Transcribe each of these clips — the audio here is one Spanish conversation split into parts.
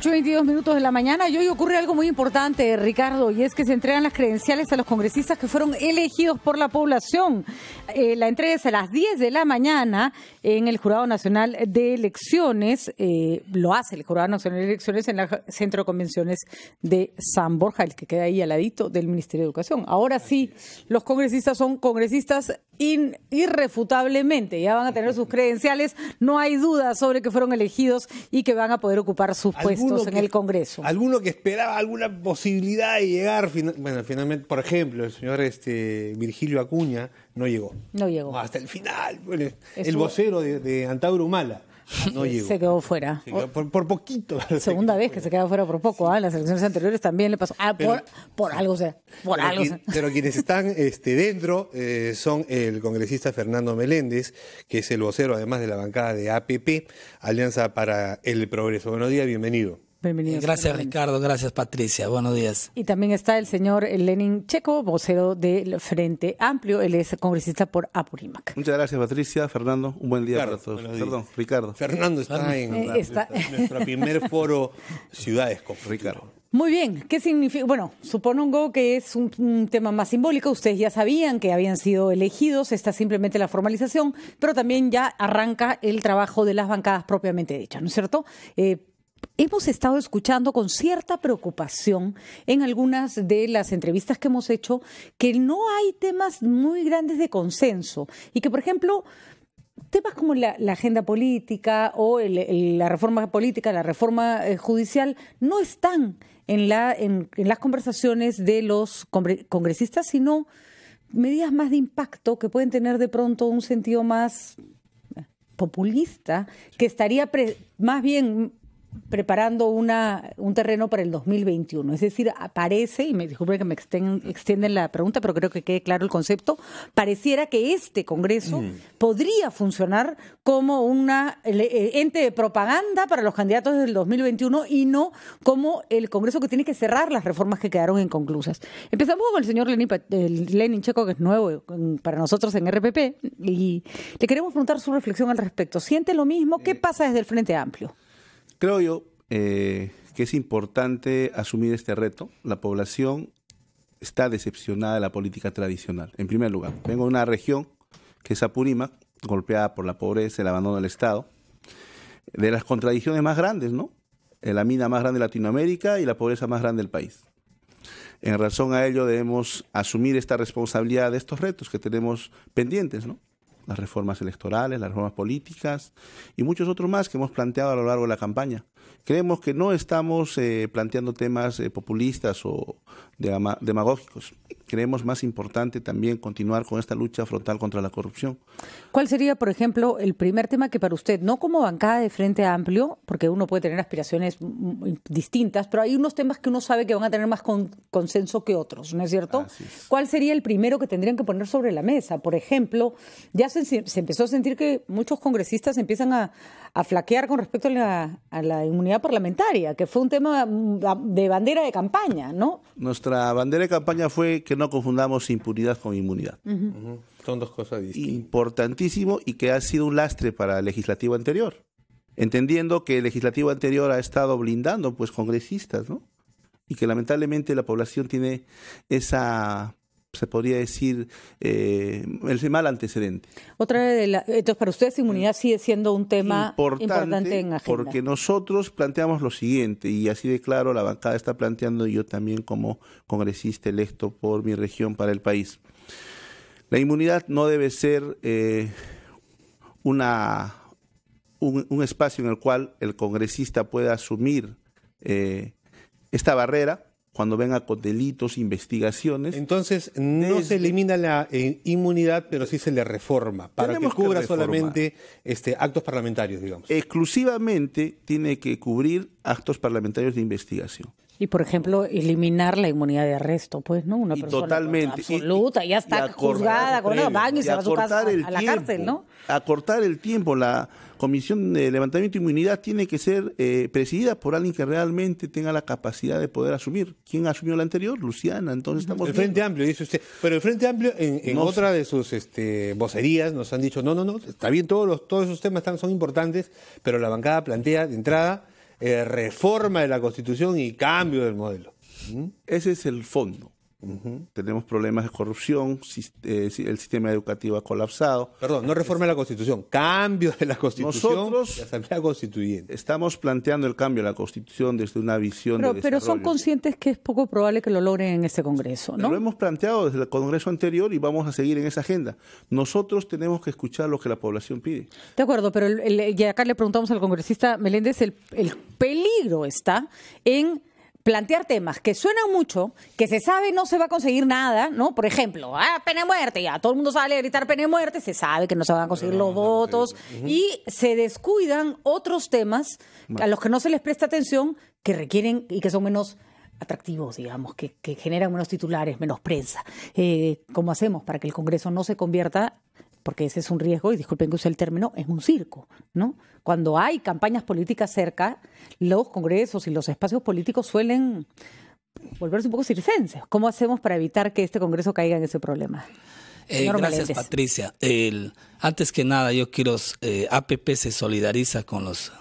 8.22 minutos de la mañana y hoy ocurre algo muy importante, Ricardo, y es que se entregan las credenciales a los congresistas que fueron elegidos por la población. Eh, la entrega es a las 10 de la mañana en el Jurado Nacional de Elecciones. Eh, lo hace el Jurado Nacional de Elecciones en el Centro de Convenciones de San Borja, el que queda ahí al ladito del Ministerio de Educación. Ahora sí, los congresistas son congresistas irrefutablemente. Ya van a tener sus credenciales. No hay duda sobre que fueron elegidos y que van a poder ocupar sus puestos en el Congreso. Alguno que esperaba alguna posibilidad de llegar, bueno, finalmente, por ejemplo, el señor este Virgilio Acuña no llegó. No llegó. hasta el final. el vocero de, de Antauro Humala. Se quedó fuera. por, poquito. Segunda vez que se quedó fuera por poco. en ah, las elecciones anteriores también le pasó. Ah, por, algo, sea, por pero algo. Pero quienes están este, dentro eh, son el congresista Fernando Meléndez, que es el vocero además de la bancada de APP, Alianza para el Progreso. Buenos días, bienvenido. Bienvenidos. Eh, gracias Ricardo, gracias Patricia, buenos días. Y también está el señor eh, Lenin Checo, vocero del Frente Amplio, él es congresista por Apurímac. Muchas gracias Patricia, Fernando, un buen día Ricardo, para todos. Perdón, Ricardo. Fernando eh, está en, nuestro primer foro Ciudades con Ricardo. Muy bien, ¿qué significa? Bueno, supongo que es un, tema más simbólico. Ustedes ya sabían que habían sido elegidos, está simplemente la formalización, pero también ya arranca el trabajo de las bancadas propiamente dichas, ¿no es cierto? hemos estado escuchando con cierta preocupación en algunas de las entrevistas que hemos hecho que no hay temas muy grandes de consenso y que, por ejemplo, temas como la, agenda política o la reforma política, la reforma eh, judicial, no están en, la, las conversaciones de los congresistas, sino medidas más de impacto que pueden tener de pronto un sentido más eh, populista, que estaría más bien preparando una, un terreno para el 2021. Es decir, aparece, y me disculpen que me extienden la pregunta, pero creo que quede claro el concepto, pareciera que este Congreso mm. podría funcionar como una ente de propaganda para los candidatos del 2021 y no como el Congreso que tiene que cerrar las reformas que quedaron inconclusas. Empezamos con el señor Lenin, Lenin Checo, que es nuevo para nosotros en RPP, y le queremos preguntar su reflexión al respecto. ¿Siente lo mismo? ¿Qué eh. pasa desde el Frente Amplio? Creo yo eh, que es importante asumir este reto. La población está decepcionada de la política tradicional, en primer lugar. Vengo de una región que es Apurímac, golpeada por la pobreza, y el abandono del Estado, de las contradicciones más grandes, ¿no? Eh, la mina más grande de Latinoamérica y la pobreza más grande del país. En razón a ello debemos asumir esta responsabilidad de estos retos que tenemos pendientes, ¿no? las reformas electorales, las reformas políticas y muchos otros más que hemos planteado a lo largo de la campaña. Creemos que no estamos eh, planteando temas eh, populistas o demagógicos. Creemos más importante también continuar con esta lucha frontal contra la corrupción. ¿Cuál sería, por ejemplo, el primer tema que para usted, no como bancada de Frente Amplio, porque uno puede tener aspiraciones distintas, pero hay unos temas que uno sabe que van a tener más consenso que otros, ¿no es cierto? ¿Cuál sería el primero que tendrían que poner sobre la mesa? Por ejemplo, ya se empezó a sentir que muchos congresistas empiezan a, a flaquear con respecto a la, inmunidad parlamentaria, que fue un tema mm, de bandera de campaña, ¿no? Nuestra bandera de campaña fue que no confundamos impunidad con inmunidad. Son dos cosas distintas. Importantísimo y que ha sido un lastre para el legislativo anterior. Entendiendo que el legislativo anterior ha estado blindando pues congresistas, ¿no? Y que lamentablemente la población tiene esa se podría decir, eh, el mal antecedente. Otra de entonces, para ustedes, inmunidad sigue siendo un tema importante, en agenda. Porque nosotros planteamos lo siguiente, y así de claro la bancada está planteando, y yo también como congresista electo por mi región para el país. La inmunidad no debe ser eh, una, un, espacio en el cual el congresista pueda asumir eh, esta barrera cuando venga con delitos, investigaciones. Entonces, no se elimina la eh, inmunidad, pero sí se le reforma, para que cubra solamente este, actos parlamentarios, digamos. Exclusivamente tiene que cubrir actos parlamentarios de investigación. Y por ejemplo, eliminar la inmunidad de arresto, pues, ¿no? Una persona totalmente. absoluta, ya está juzgada, con van y se va a su casa a la cárcel, ¿no? Acortar el tiempo, la comisión de levantamiento de inmunidad tiene que ser eh, presidida por alguien que realmente tenga la capacidad de poder asumir. ¿Quién asumió la anterior? Luciana. Entonces estamos. El Frente Amplio, dice usted. Pero el Frente Amplio, en, otra de sus este, vocerías, nos han dicho: no, no, no, está bien, todos, los, todos esos temas están, son importantes, pero la bancada plantea de entrada eh, reforma de la Constitución y cambio del modelo. ¿Mm? Ese es el fondo. Tenemos problemas de corrupción, eh, el sistema educativo ha colapsado. Perdón, no reforma la Constitución, cambio de la Constitución. Nosotros la Asamblea Constituyente. estamos planteando el cambio de la Constitución desde una visión pero, de Pero son conscientes que es poco probable que lo logren en este Congreso, ¿no? Lo hemos planteado desde el Congreso anterior y vamos a seguir en esa agenda. Nosotros tenemos que escuchar lo que la población pide. De acuerdo, pero el, acá le preguntamos al congresista Meléndez, el peligro está en plantear temas que suenan mucho, que se sabe no se va a conseguir nada, ¿no? Por ejemplo, ah, pena muerte, ya todo el mundo sale a gritar pena muerte, se sabe que no se van a conseguir los votos y se descuidan otros temas a los que no se les presta atención que requieren y que son menos atractivos, digamos, que, generan menos titulares, menos prensa. Eh, ¿Cómo hacemos para que el Congreso no se convierta porque ese es un riesgo, y disculpen que use el término, es un circo, ¿no? Cuando hay campañas políticas cerca, los congresos y los espacios políticos suelen volverse un poco circenses. ¿Cómo hacemos para evitar que este congreso caiga en ese problema? Eh, gracias, Patricia. antes que nada, yo quiero, eh, APP se solidariza con los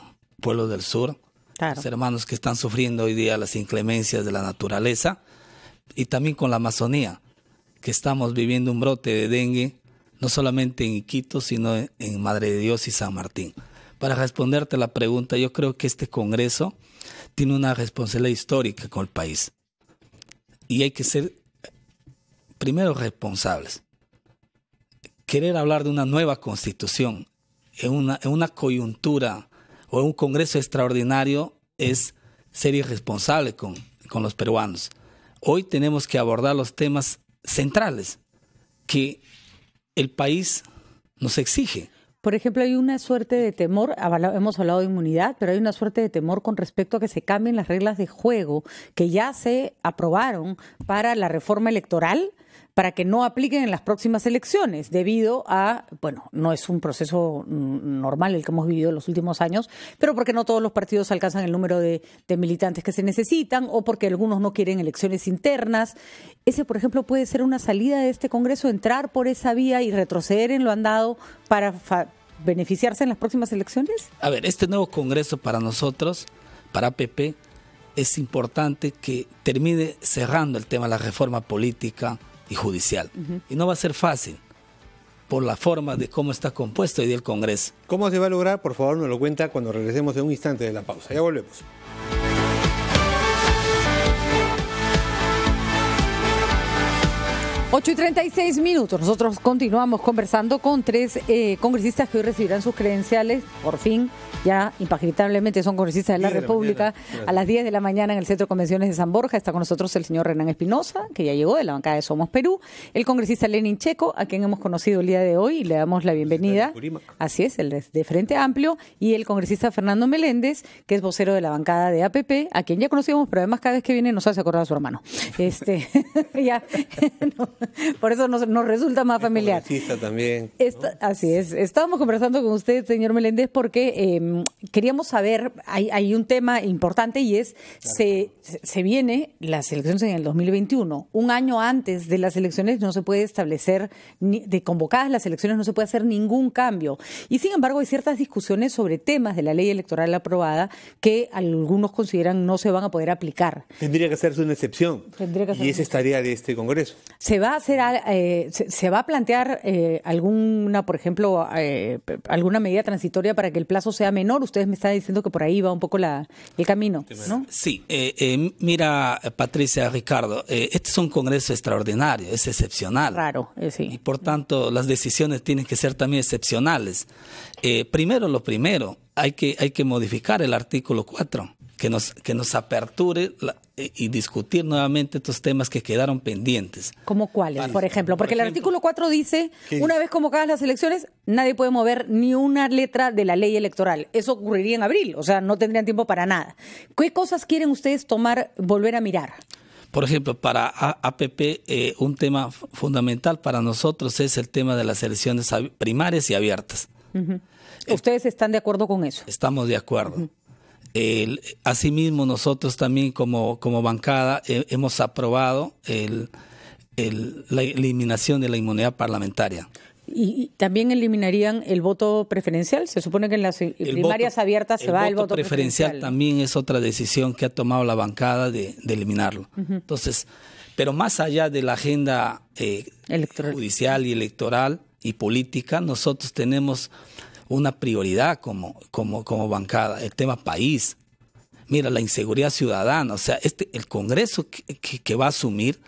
pueblos del sur, los hermanos que están sufriendo hoy día las inclemencias de la naturaleza, y también con la Amazonía, que estamos viviendo un brote de dengue no solamente en Iquitos, sino en Madre de Dios y San Martín. Para responderte a la pregunta, yo creo que este Congreso tiene una responsabilidad histórica con el país. Y hay que ser, primero, responsables. Querer hablar de una nueva constitución en una, coyuntura o en un Congreso extraordinario es ser irresponsable con, con los peruanos. Hoy tenemos que abordar los temas centrales que el país nos exige. Por ejemplo, hay una suerte de temor, hemos hablado de inmunidad, pero hay una suerte de temor con respecto a que se cambien las reglas de juego que ya se aprobaron para la reforma electoral para que no apliquen en las próximas elecciones, debido a, bueno, no es un proceso mm, normal el que hemos vivido en los últimos años, pero porque no todos los partidos alcanzan el número de, militantes que se necesitan o porque algunos no quieren elecciones internas. Ese, por ejemplo, puede ser una salida de este Congreso, entrar por esa vía y retroceder en lo andado para beneficiarse en las próximas elecciones? A ver, este nuevo Congreso para nosotros, para PP, es importante que termine cerrando el tema de la reforma política, y judicial. Y no va a ser fácil por la forma de cómo está compuesto hoy del el Congreso. ¿Cómo se va a lograr? Por favor, nos lo cuenta cuando regresemos en un instante de la pausa. Ya volvemos. 8 y 36 minutos. Nosotros continuamos conversando con tres eh, congresistas que hoy recibirán sus credenciales. Por fin, ya impaginablemente son congresistas de la República. a las 10 de la mañana en el Centro de Convenciones de San Borja está con nosotros el señor Renán Espinosa, que ya llegó de la bancada de Somos Perú. El congresista Lenin Checo, a quien hemos conocido el día de hoy y le damos la bienvenida. Así es, el de Frente Amplio. Y el congresista Fernando Meléndez, que es vocero de la bancada de APP, a quien ya conocíamos, pero además cada vez que viene nos hace acordar a su hermano. Este, ya. no por eso nos, resulta más familiar. así es. Estábamos conversando con usted, señor Meléndez, porque em, queríamos saber, hay, un tema importante y es, se, se viene las elecciones en el 2021. Un año antes de las elecciones no se puede establecer, de convocadas las elecciones no se puede hacer ningún cambio. Y sin embargo hay ciertas discusiones sobre temas de la ley electoral aprobada que algunos consideran no se van a poder aplicar. Tendría que hacerse una excepción. y esa es tarea de este Congreso. Se va a eh, se, va a plantear eh, alguna, por ejemplo, eh, alguna medida transitoria para que el plazo sea menor? Ustedes me están diciendo que por ahí va un poco la, el camino, Sí, mira, Patricia, Ricardo, este es un congreso extraordinario, es excepcional. Claro, sí. Y por tanto, las decisiones tienen que ser también excepcionales. primero, lo primero, hay que, hay que modificar el artículo 4, que nos, que nos aperture la, eh, y discutir nuevamente estos temas que quedaron pendientes. ¿Cómo cuáles, por ejemplo? Porque el artículo 4 dice, una vez convocadas las elecciones, nadie puede mover ni una letra de la ley electoral. Eso ocurriría en abril, o sea, no tendrían tiempo para nada. ¿Qué cosas quieren ustedes tomar, volver a mirar? Por ejemplo, para APP, eh, un tema fundamental para nosotros es el tema de las elecciones primarias y abiertas. ¿Ustedes están de acuerdo con eso? Estamos de acuerdo asimismo, nosotros también como, como bancada eh, hemos aprobado el, la eliminación de la inmunidad parlamentaria. ¿Y también eliminarían el voto preferencial? Se supone que en las eh, primarias abiertas se va el voto preferencial. preferencial. también es otra decisión que ha tomado la bancada de, eliminarlo. Entonces, pero más allá de la agenda eh, judicial y electoral y política, nosotros tenemos una prioridad como, como, como bancada, el tema país. Mira, la inseguridad ciudadana, o sea, este, el Congreso que, va a asumir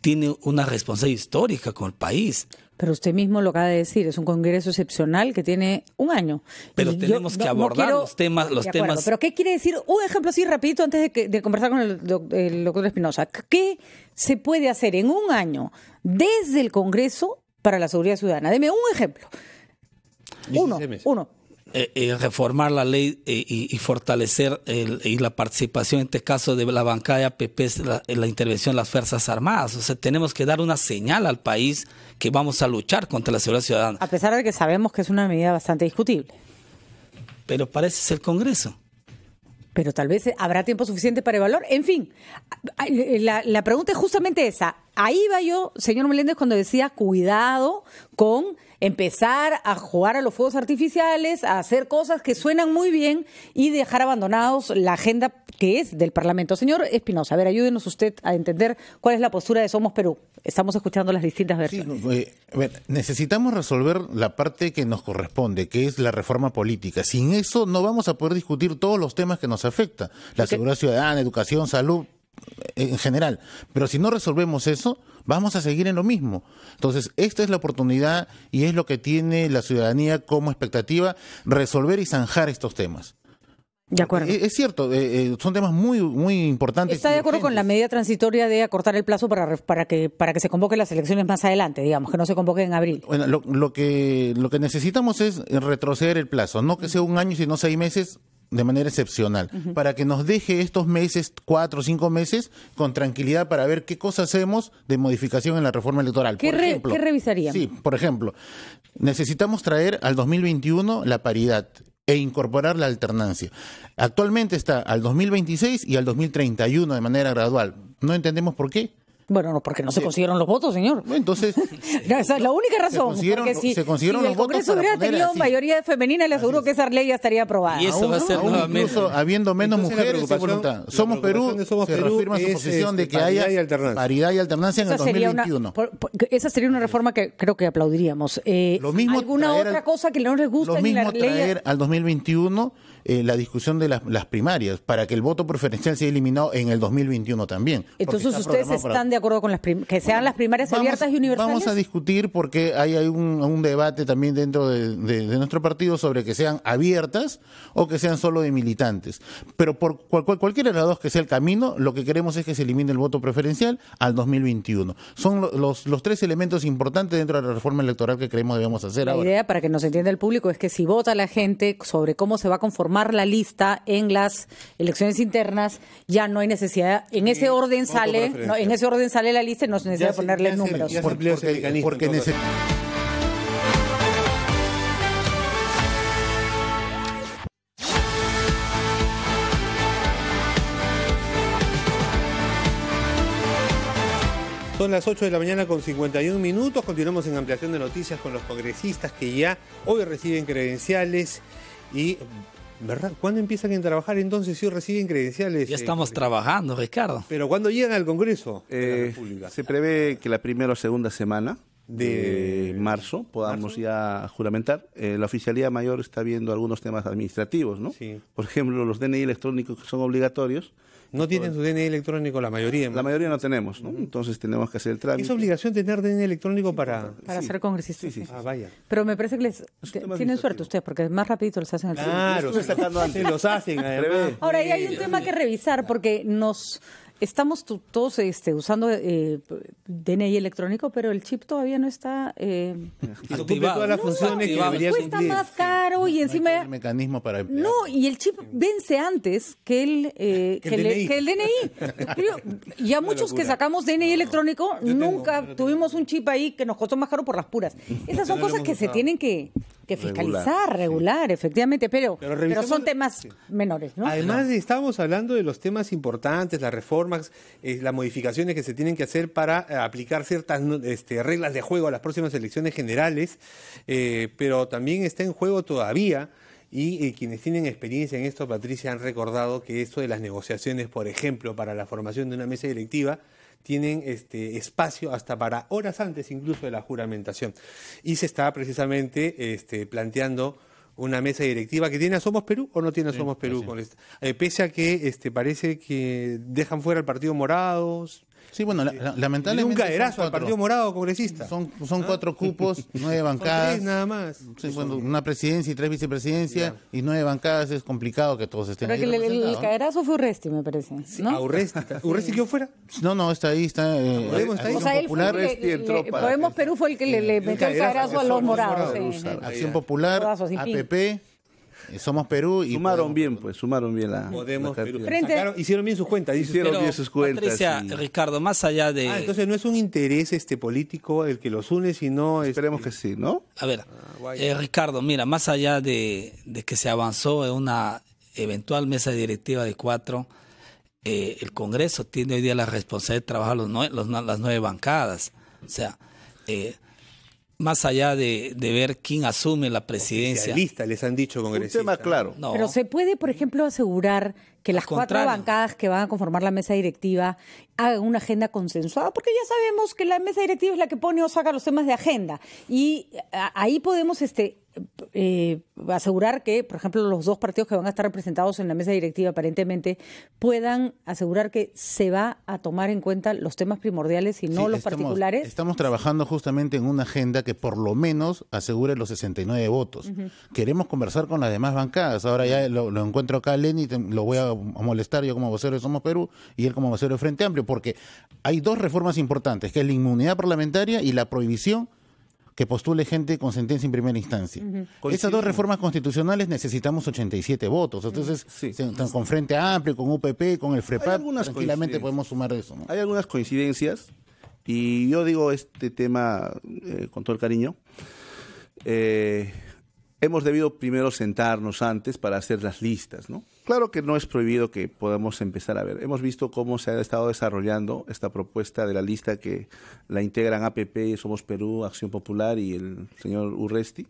tiene una responsabilidad histórica con el país. Pero usted mismo lo acaba de decir, es un congreso excepcional que tiene un año. Pero tenemos que abordar los temas, los temas. Pero ¿qué quiere decir? Un ejemplo así rapidito antes de, conversar con el, el doctor Espinosa. ¿Qué se puede hacer en un año desde el Congreso para la seguridad ciudadana? Deme un ejemplo. Uno, eh, eh, reformar la ley eh, y, fortalecer y la participación, en este caso, de la bancada de APP, la, la intervención de las Fuerzas Armadas. O sea, tenemos que dar una señal al país que vamos a luchar contra la seguridad ciudadana. A pesar de que sabemos que es una medida bastante discutible. Pero parece ser el Congreso. Pero tal vez habrá tiempo suficiente para evaluar. En fin, la pregunta es justamente esa ahí va yo, señor Meléndez, cuando decía cuidado con empezar a jugar a los fuegos artificiales, a hacer cosas que suenan muy bien y dejar abandonados la agenda que es del Parlamento. Señor Espinosa, a ver, ayúdenos usted a entender cuál es la postura de Somos Perú. Estamos escuchando las distintas versiones. Eh, necesitamos resolver la parte que nos corresponde, que es la reforma política. Sin eso no vamos a poder discutir todos los temas que nos afectan. La seguridad ciudadana, educación, salud, en general. Pero si no resolvemos eso, vamos a seguir en lo mismo. Entonces, esta es la oportunidad y es lo que tiene la ciudadanía como expectativa, resolver y zanjar estos temas. De acuerdo. Eh, es, cierto, eh, eh, son temas muy muy importantes. ¿Está de acuerdo con la medida transitoria de acortar el plazo para, para que para que se convoquen las elecciones más adelante, digamos, que no se convoquen en abril? Bueno, lo, que lo que necesitamos es retroceder el plazo, no que sea un año sino seis meses de manera excepcional, para que nos deje estos meses, cuatro o cinco meses, con tranquilidad para ver qué cosas hacemos de modificación en la reforma electoral. ¿Qué, revisaría? ¿qué Sí, por ejemplo, necesitamos traer al 2021 la paridad e incorporar la alternancia. Actualmente está al 2026 y al 2031 de manera gradual. No entendemos por qué. Bueno, no, porque no se consiguieron los votos, señor. Entonces. esa es la única razón. Se consiguieron, si, se consiguieron los votos. Si el Congreso hubiera tenido mayoría femenina, le aseguro que esa ley ya estaría aprobada. Y eso va a ser nuevamente. habiendo menos Entonces, mujeres, Somos Perú, somos se Perú reafirma su posición de este, que haya paridad y alternancia en el 2021. esa sería una reforma que creo que aplaudiríamos. Eh, ¿Alguna otra cosa que no les gusta? Lo mismo en la traer al 2021 eh, la discusión de las, las primarias para que el voto preferencial sea eliminado en el 2021 también. Entonces ustedes están de acuerdo con las que sean las primarias abiertas y universales. Vamos a discutir porque hay, hay un, un, debate también dentro de, de, de, nuestro partido sobre que sean abiertas o que sean solo de militantes. Pero por cual, cualquiera de las dos que sea el camino, lo que queremos es que se elimine el voto preferencial al 2021. Son los, los tres elementos importantes dentro de la reforma electoral que creemos debemos hacer ahora. La idea, para que nos entienda el público, es que si vota la gente sobre cómo se va a conformar la lista en las elecciones internas, ya no hay necesidad. En ese orden sale, no, en ese orden sale la lista y no se necesita ponerle números. porque, porque, Son las 8 de la mañana con 51 minutos. Continuamos en ampliación de noticias con los congresistas que ya hoy reciben credenciales y ¿Verdad? ¿Cuándo empiezan a trabajar entonces si reciben credenciales? Ya eh, estamos trabajando, Ricardo. Pero cuando llegan al Congreso eh, Se prevé que la primera o segunda semana de marzo podamos ya juramentar. Eh, la Oficialía Mayor está viendo algunos temas administrativos, ¿no? Por ejemplo, los DNI electrónicos que son obligatorios no tienen su DNI electrónico la mayoría. La mayoría no tenemos, ¿no? Mm. Entonces tenemos que hacer el trámite. ¿Es obligación tener DNI electrónico para...? Para ser congresistas. Sí, sí, ah, vaya. Pero me parece que les tienen suerte ustedes porque más rápido les hacen. Claro, los hacen. Los hacen Ahora, y hay un tema que revisar porque nos... Estamos todos este, usando eh, DNI electrónico, pero el chip todavía no está eh, todas las no, funciones que pues, cuesta más caro y encima no para No, y el chip vence antes que el eh, que, el DNI. Ya muchos que sacamos DNI electrónico nunca tuvimos un chip ahí que nos costó más caro por las puras. Esas son cosas que se tienen que que fiscalizar, regular, efectivamente, pero, son temas menores. ¿no? Además, estamos hablando de los temas importantes, las reformas, eh, las modificaciones que se tienen que hacer para eh, aplicar ciertas este, reglas de juego a las próximas elecciones generales, eh, pero también está en juego todavía. Y, quienes tienen experiencia en esto, Patricia, han recordado que esto de las negociaciones, por ejemplo, para la formación de una mesa directiva, tienen este espacio hasta para horas antes incluso de la juramentación. Y se está precisamente este, planteando una mesa directiva que tiene a Somos Perú o no tiene a Somos Perú. Eh, pese a que este, parece que dejan fuera el Partido Morados, Sí, bueno, lamentablemente. un erazo al Partido Morado congresista. Son, son ¿Ah? cuatro cupos, nueve bancadas. nada más. bueno, una presidencia y tres vicepresidencias y nueve bancadas es complicado que todos estén. ahí que el, el, caerazo fue Urresti, me parece. ¿no? Urresti. quedó fuera? No, no, está ahí, está. Eh, ¿Podemos Podemos Perú fue el que le, le metió el caerazo a los morados. Acción Popular, APP. Eh, somos Perú y. Sumaron bien, pues, sumaron bien la. hicieron bien sus cuentas. Hicieron bien sus cuentas. Ricardo, más allá de. Ah, entonces no es un interés este político el que los une, sino. Este, Esperemos que sí, ¿no? A ver, ah, eh, Ricardo, mira, más allá de, que se avanzó en una eventual mesa directiva de cuatro. Eh, el Congreso tiene hoy día la responsabilidad de trabajar los las nueve bancadas. O sea, eh, más allá de, de, ver quién asume la presidencia. Lista, les han dicho congresistas. Un tema claro. Pero se puede, por ejemplo, asegurar que las cuatro bancadas que van a conformar la mesa directiva hagan una agenda consensuada, porque ya sabemos que la mesa directiva es la que pone o saca los temas de agenda. Y ahí podemos este, eh, asegurar que, por ejemplo, los dos partidos que van a estar representados en la mesa directiva aparentemente puedan asegurar que se va a tomar en cuenta los temas primordiales y no los particulares. Estamos trabajando justamente en una agenda que por lo menos asegure los 69 votos. Queremos conversar con las demás bancadas. Ahora ya lo, encuentro acá, Lenny, lo voy a molestar yo como vocero de Somos Perú y él como vocero de Frente Amplio, porque hay dos reformas importantes, que es la inmunidad parlamentaria y la prohibición que postule gente con sentencia en primera instancia. Esas dos reformas constitucionales necesitamos 87 votos. Entonces, con Frente Amplio, con UPP, con el FREPAP, tranquilamente podemos sumar eso. Hay algunas coincidencias, y yo digo este tema eh, con todo el cariño. Eh, hemos debido primero sentarnos antes para hacer las listas, ¿no? Claro que no es prohibido que podamos empezar a ver. Hemos visto cómo se ha estado desarrollando esta propuesta de la lista que la integran APP, Somos Perú, Acción Popular y el señor Urresti.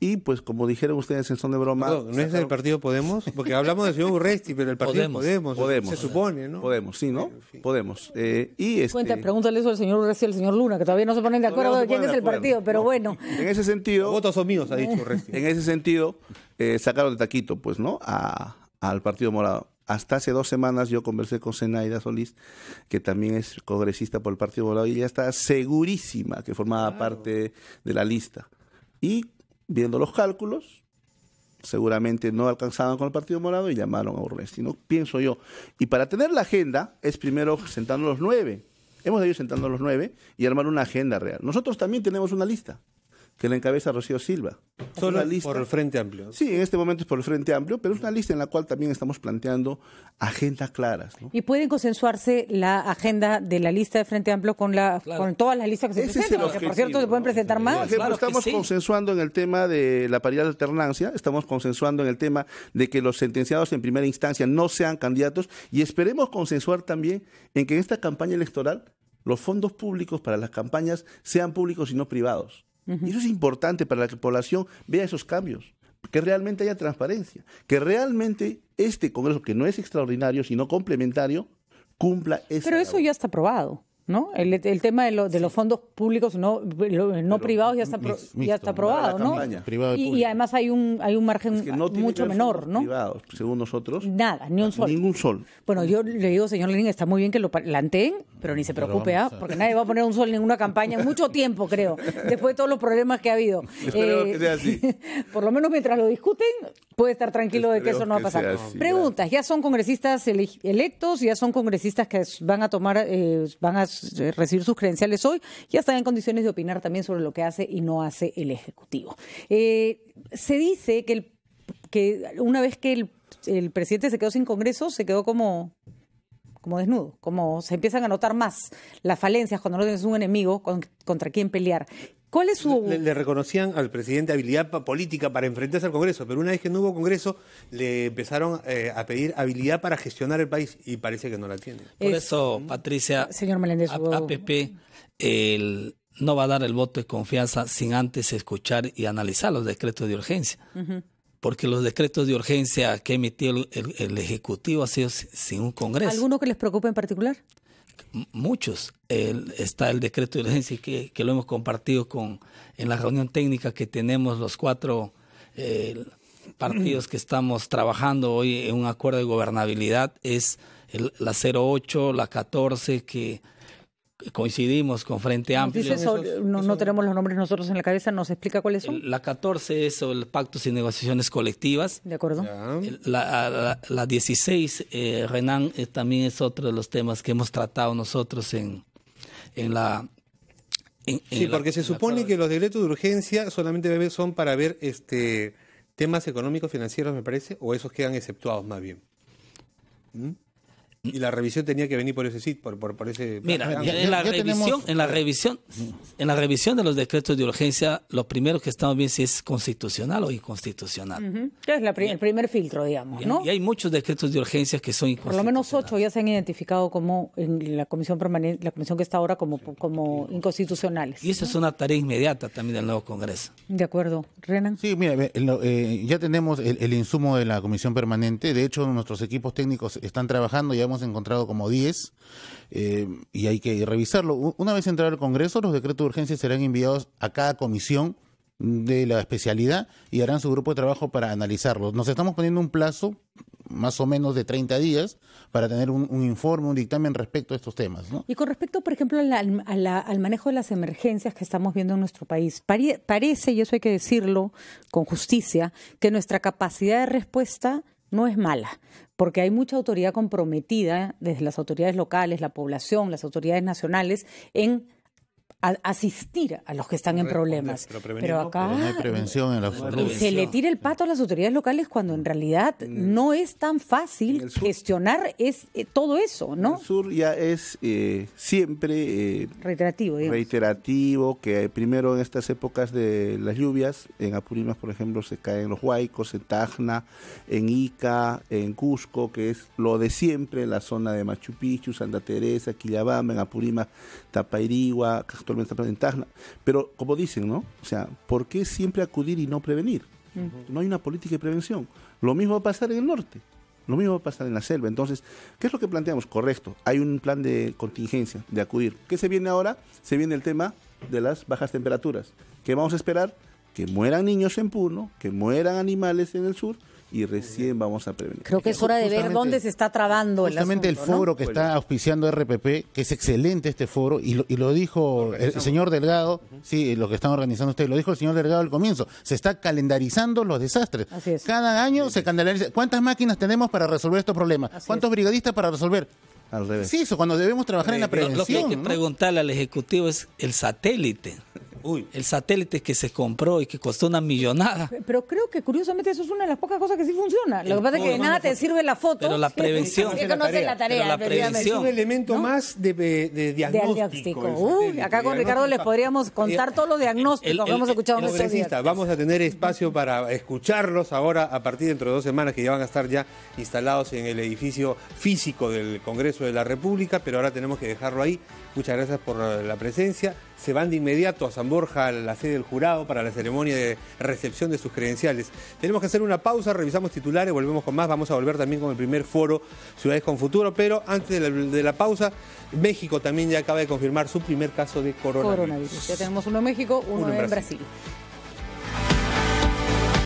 Y pues como dijeron ustedes en son de broma... ¿No es el partido Podemos? Porque hablamos del señor Urresti, pero el partido Podemos, Podemos, se supone, ¿no? Podemos, sí, ¿no? Podemos. Eh, y este, pregúntale eso al señor Urresti y al señor Luna, que todavía no se ponen de acuerdo de quién es el partido, pero bueno. En ese sentido... Los votos son míos, ha dicho Urresti. En ese sentido, eh, sacaron de taquito, pues, ¿no? al Partido Morado. Hasta hace dos semanas yo conversé con senaida Solís, que también es congresista por el Partido Morado, y ella está segurísima que formaba parte de la lista. Y viendo los cálculos, seguramente no alcanzaban con el Partido Morado y llamaron a Urresti, sino Pienso yo. Y para tener la agenda es primero sentarnos los nueve. Hemos de ir sentando los nueve y armar una agenda real. Nosotros también tenemos una lista que la encabeza Rocío Silva. Solo lista, por el Frente Amplio. Sí, en este momento es por el Frente Amplio, pero es una lista en la cual también estamos planteando agendas claras. ¿Y pueden consensuarse la agenda de la lista de Frente Amplio con, la, con todas las listas que se Porque, por cierto, se pueden presentar más. Por ejemplo, estamos consensuando en el tema de la paridad de alternancia, estamos consensuando en el tema de que los sentenciados en primera instancia no sean candidatos y esperemos consensuar también en que en esta campaña electoral los fondos públicos para las campañas sean públicos y no privados. Y eso es importante para que la población vea esos cambios, que realmente haya transparencia, que realmente este Congreso, que no es extraordinario, sino complementario, cumpla esa. Pero eso ya está aprobado. El, tema de, los fondos públicos no, no privados ya está, ya está aprobado, Y, además hay un, hay un margen mucho menor, ¿no? según nosotros. Nada, ni un sol. Ningún sol. Bueno, yo le digo, señor Lenin, está muy bien que lo planteen, pero ni se preocupe, ¿ah? porque nadie va a poner un sol en ninguna campaña en mucho tiempo, creo, después de todos los problemas que ha habido. Eh, así. por lo menos mientras lo discuten, puede estar tranquilo de que eso no va a pasar. Preguntas, ya son congresistas electos, ya son congresistas que van a tomar, eh, van a eh, recibir sus credenciales hoy, ya están en condiciones de opinar también sobre lo que hace y no hace el Ejecutivo. Eh, se dice que, que una vez que el, presidente se quedó sin Congreso, se quedó como como desnudo, como se empiezan a notar más las falencias cuando no tienes un enemigo contra quien pelear. ¿Cuál es su...? Le, reconocían al presidente habilidad política para enfrentarse al Congreso, pero una vez que no hubo Congreso, le empezaron eh, a pedir habilidad para gestionar el país y parece que no la tiene. Por eso, Patricia, ah, señor APP no va a dar el voto de confianza sin antes escuchar y analizar los decretos de urgencia. Porque los decretos de urgencia que emitió el, Ejecutivo ha sido sin un Congreso. ¿Alguno que les preocupe en particular? muchos. El, está el decreto de urgencia que, que, lo hemos compartido con, en la reunión técnica que tenemos los cuatro eh, partidos que estamos trabajando hoy en un acuerdo de gobernabilidad. Es el, la 08, la 14, que coincidimos con Frente Amplio. no, tenemos los nombres nosotros en la cabeza, ¿nos explica cuáles son? La 14 es sobre Pactos y Negociaciones Colectivas. De acuerdo. La, 16, eh, Renan, eh, también es otro de los temas que hemos tratado nosotros en, en la... sí, porque se supone que los decretos de urgencia solamente son para ver este temas económicos, financieros, me parece, o esos quedan exceptuados más bien. ¿Mm? Y la revisión tenía que venir por ese sitio, por, por, ese... Mira, en, la revisión, en, la revisión, en la revisión de los decretos de urgencia, los primeros que estamos viendo si es constitucional o inconstitucional. es el primer filtro, digamos, ¿no? Y hay muchos decretos de urgencia que son inconstitucionales. Por lo menos ocho ya se han identificado como, en la comisión permanente, la comisión que está ahora, como, como inconstitucionales. Y esa es una tarea inmediata también del nuevo Congreso. De acuerdo. Renan. Sí, mira, eh, ya tenemos el, el insumo de la comisión permanente. De hecho, nuestros equipos técnicos están trabajando ya hemos encontrado como 10 eh, y hay que revisarlo. Una vez entrado al Congreso, los decretos de urgencia serán enviados a cada comisión de la especialidad y harán su grupo de trabajo para analizarlos. Nos estamos poniendo un plazo más o menos de 30 días para tener un, informe, un dictamen respecto a estos temas. Y con respecto, por ejemplo, al manejo de las emergencias que estamos viendo en nuestro país, parece, y eso hay que decirlo con justicia, que nuestra capacidad de respuesta no es mala, porque hay mucha autoridad comprometida desde las autoridades locales, la población, las autoridades nacionales en asistir a los que están en problemas. Pero, acá se le tira el pato a las autoridades locales cuando en realidad mm. no es tan fácil gestionar es, eh, todo eso, ¿no? el sur ya es eh, siempre eh, reiterativo, reiterativo, que primero en estas épocas de las lluvias, en Apurímac, por ejemplo, se caen los huaicos, en Tacna, en Ica, en Cusco, que es lo de siempre, en la zona de Machu Picchu, Santa Teresa, Quillabamba, en Apurímac, Tapairigua, pero como dicen, ¿no? O sea, ¿por qué siempre acudir y no prevenir? No hay una política de prevención. Lo mismo va a pasar en el norte. Lo mismo va a pasar en la selva. Entonces, ¿qué es lo que planteamos? Correcto, hay un plan de contingencia, de acudir. ¿Qué se viene ahora? Se viene el tema de las bajas temperaturas. ¿Qué vamos a esperar? Que mueran niños en Puno, que mueran animales en el sur, y recién vamos a prevenir. Creo que es hora de ver dónde se está trabando justamente el el foro que está auspiciando RPP, que es excelente este foro, y lo, y lo dijo el señor Delgado, sí, lo que están organizando ustedes, lo dijo el señor Delgado al comienzo, se está calendarizando los desastres. Cada año se calendariza. ¿Cuántas máquinas tenemos para resolver estos problemas? ¿Cuántos brigadistas para resolver? Al revés. Sí, eso, cuando debemos trabajar en eh, la prevención. Lo, que hay que preguntarle al Ejecutivo es el satélite. Uy, el satélite que se compró y que costó una millonada. Pero creo que curiosamente eso es una de las pocas cosas que sí funciona. Lo que pasa es que de nada te sirve la foto. Pero la prevención. Que la la prevención. Es un elemento más de, diagnóstico. acá con Ricardo les podríamos eh, contar todos los diagnósticos que hemos escuchado en Vamos a tener espacio para escucharlos ahora a partir de dentro de dos semanas que ya van a estar ya instalados en el edificio físico del Congreso de la República, pero ahora tenemos que dejarlo ahí Muchas gracias por la presencia. Se van de inmediato a San Borja, a la sede del jurado, para la ceremonia de recepción de sus credenciales. Tenemos que hacer una pausa, revisamos titulares, volvemos con más. Vamos a volver también con el primer foro Ciudades con Futuro. Pero antes de la, pausa, México también ya acaba de confirmar su primer caso de coronavirus. Ya tenemos uno en México, uno, En Brasil.